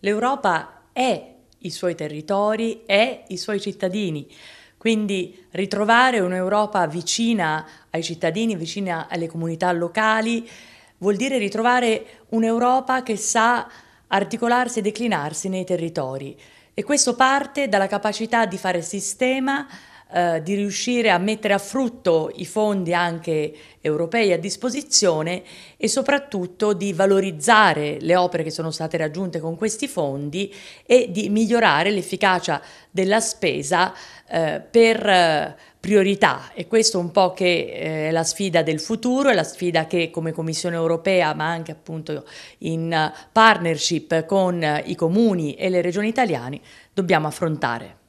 L'Europa è i suoi territori, è i suoi cittadini. Quindi ritrovare un'Europa vicina ai cittadini, vicina alle comunità locali, vuol dire ritrovare un'Europa che sa articolarsi e declinarsi nei territori. E questo parte dalla capacità di fare sistema eh, di riuscire a mettere a frutto i fondi anche europei a disposizione e soprattutto di valorizzare le opere che sono state raggiunte con questi fondi e di migliorare l'efficacia della spesa eh, per eh, priorità e questo è un po' che eh, è la sfida del futuro, è la sfida che come Commissione europea ma anche appunto in partnership con i comuni e le regioni italiane dobbiamo affrontare.